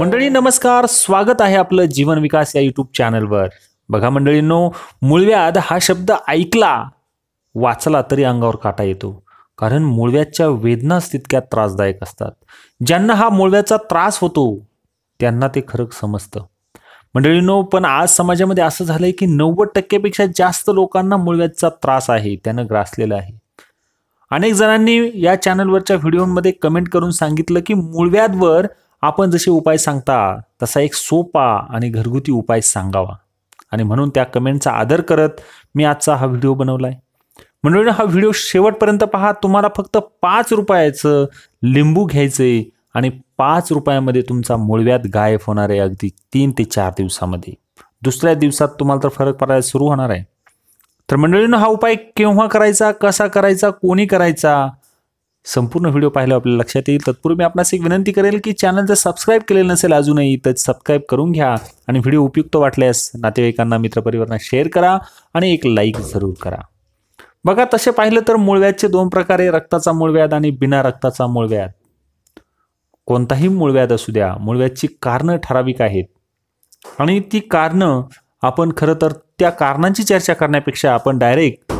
मंडळी नमस्कार स्वागत आहे आपलं जीवन विकास या युट्यूब चॅनलवर बघा मंडळींनो मूळव्याध हा शब्द ऐकला वाचला तरी अंगावर काटा येतो कारण मुळव्याच्या वेदनाच तितक्या त्रासदायक असतात ज्यांना हा मुळव्याचा त्रास होतो त्यांना ते खरंच समजतं मंडळींनो पण आज समाजामध्ये असं झालंय की नव्वद टक्केपेक्षा जास्त लोकांना मुळव्याचा त्रास आहे त्यानं ग्रासलेला आहे अनेक जणांनी या चॅनलवरच्या व्हिडिओमध्ये कमेंट करून सांगितलं की मूळव्याधवर आपण जसे उपाय सांगता तसा एक सोपा आणि घरगुती उपाय सांगावा आणि म्हणून त्या कमेंटचा आदर करत मी आजचा हा व्हिडिओ बनवला आहे मंडळीनं हा व्हिडिओ शेवटपर्यंत पहा तुम्हाला फक्त पाच रुपयाचं लिंबू घ्यायचे आणि पाच रुपयामध्ये तुमचा मुळव्यात गायब होणार आहे अगदी तीन ते चार दिवसामध्ये दुसऱ्या दिवसात तुम्हाला तर फरक पडायला सुरू होणार आहे तर मंडळीनं हा उपाय केव्हा करायचा कसा करायचा कोणी करायचा संपूर्ण व्हिडिओ पाहिला आपल्या लक्षात येईल तत्पूर्वी मी आपणास एक विनंती करेल की चॅनल जर सबस्क्राईब केलेलं नसेल अजूनही तर सबस्क्राईब करून घ्या आणि व्हिडिओ उपयुक्त वाटल्यास नातेवाईकांना मित्रपरिवारांना शेअर करा आणि एक लाईक जरूर करा बघा तसे पाहिलं तर मूळव्याजचे दोन प्रकारे रक्ताचा मूळव्याध आणि बिना रक्ताचा मूळव्याध कोणताही मूळव्याध असू द्या मूळव्याजची कारणं ठराविक आहेत आणि ती कारणं आपण खरं तर त्या कारणांची चर्चा करण्यापेक्षा आपण डायरेक्ट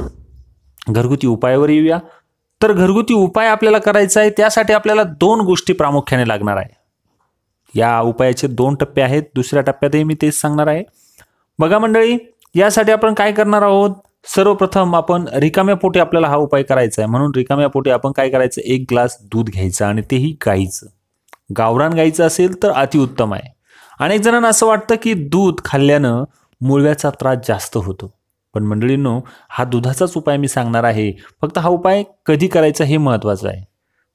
घरगुती उपायावर येऊया तर घरगुती उपाय आपल्याला करायचा आहे त्यासाठी आपल्याला दोन गोष्टी प्रामुख्याने लागणार आहे या उपायाचे दोन टप्पे आहेत दुसऱ्या टप्प्यातही मी तेच सांगणार आहे बघा मंडळी यासाठी आपण काय करणार आहोत सर्वप्रथम आपण रिकाम्या पोटी आपल्याला हा उपाय करायचा आहे म्हणून रिकाम्या पोटी आपण काय करायचं एक ग्लास दूध घ्यायचं आणि तेही गाईचं गावरान गाईचं असेल तर अतिउत्तम आहे अनेक जणांना असं वाटतं की दूध खाल्ल्यानं मुळव्याचा त्रास जास्त होतो पण मंडळींनो हा दुधाचाच उपाय मी सांगणार आहे फक्त हा उपाय कधी करायचा हे महत्त्वाचं आहे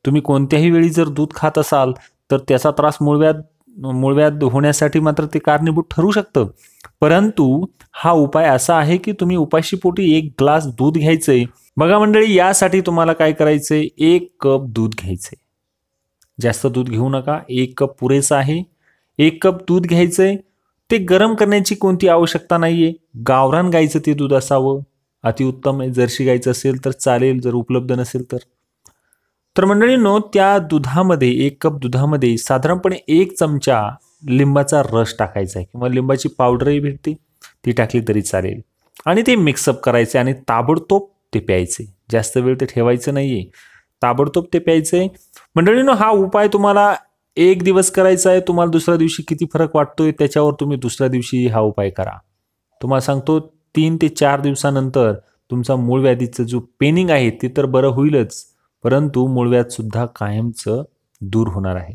तुम्ही कोणत्याही वेळी जर दूध खात असाल तर त्याचा त्रास मुळव्यात मूळव्याध होण्यासाठी मात्र ते कारणीभूत ठरू शकतं परंतु हा उपाय असा आहे की तुम्ही उपाशीपोटी एक ग्लास दूध घ्यायचंय बघा मंडळी यासाठी तुम्हाला काय करायचंय एक कप दूध घ्यायचंय जास्त दूध घेऊ नका एक कप पुरेसा आहे एक कप दूध घ्यायचंय ते गरम करण्याची कोणती आवश्यकता नाहीये गावरान गाईचं ते दूध असावं अतिउत्तम आहे जर्शी गाईचं असेल तर चालेल जर उपलब्ध नसेल तर तर मंडळींनो त्या दुधामध्ये एक कप दुधामध्ये साधारणपणे एक चमचा लिंबाचा रस टाकायचा आहे किंवा लिंबाची पावडरही भेटते ती टाकली तरी चालेल आणि ते मिक्सअप करायचे आणि ताबडतोब ते प्यायचे जास्त वेळ ते ठेवायचं नाही आहे ताबडतोब ते प्यायचं आहे मंडळींनो हा उपाय तुम्हाला एक दिवस करायचा आहे तुम्हाला दुसऱ्या दिवशी किती फरक वाटतोय त्याच्यावर तुम्ही दुसऱ्या दिवशी हा उपाय करा तुम्हाला सांगतो तीन ते चार दिवसानंतर तुमचा मूळ व्याधीचं जो पेनिंग आहे ते तर बरं होईलच परंतु मूळ सुद्धा कायमचं दूर होणार आहे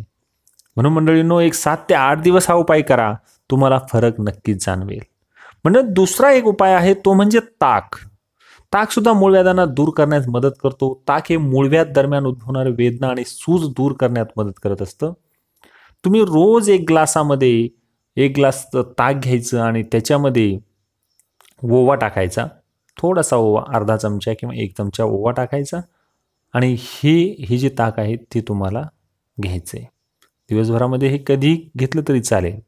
म्हणून मंडळींनो एक सात ते आठ दिवस हा उपाय करा तुम्हाला फरक नक्कीच जाणवेल म्हणजे दुसरा एक उपाय आहे तो म्हणजे ताक ताक ताकसुद्धा मूळव्याधांना दूर करण्यास मदत करतो ताक हे मूळव्याध दरम्यान उद्भवणारे वेदना आणि सूज दूर करण्यात मदत करत असतं तुम्ही रोज एक ग्लासामध्ये एक ग्लास ताक घ्यायचं आणि त्याच्यामध्ये ओवा टाकायचा थोडासा ओवा अर्धा चमचा किंवा एक चमचा ओवा टाकायचा आणि हे हे जे ताक आहे ते तुम्हाला घ्यायचं आहे दिवसभरामध्ये हे कधी घेतलं तरी चालेल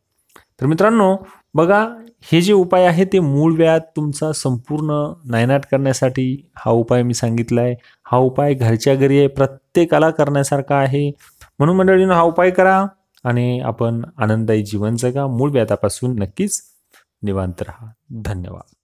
तर मित्रांनो बघा हे जे उपाय आहे ते मूळ व्याध तुमचा संपूर्ण नायनाट करण्यासाठी हा उपाय मी सांगितला आहे हा उपाय घरच्या घरी आहे प्रत्येकाला करण्यासारखा आहे म्हणून मंडळीनं हा उपाय करा आणि आपण आनंददायी जीवन जगा मूळ व्याधापासून नक्कीच निवांत रहा, धन्यवाद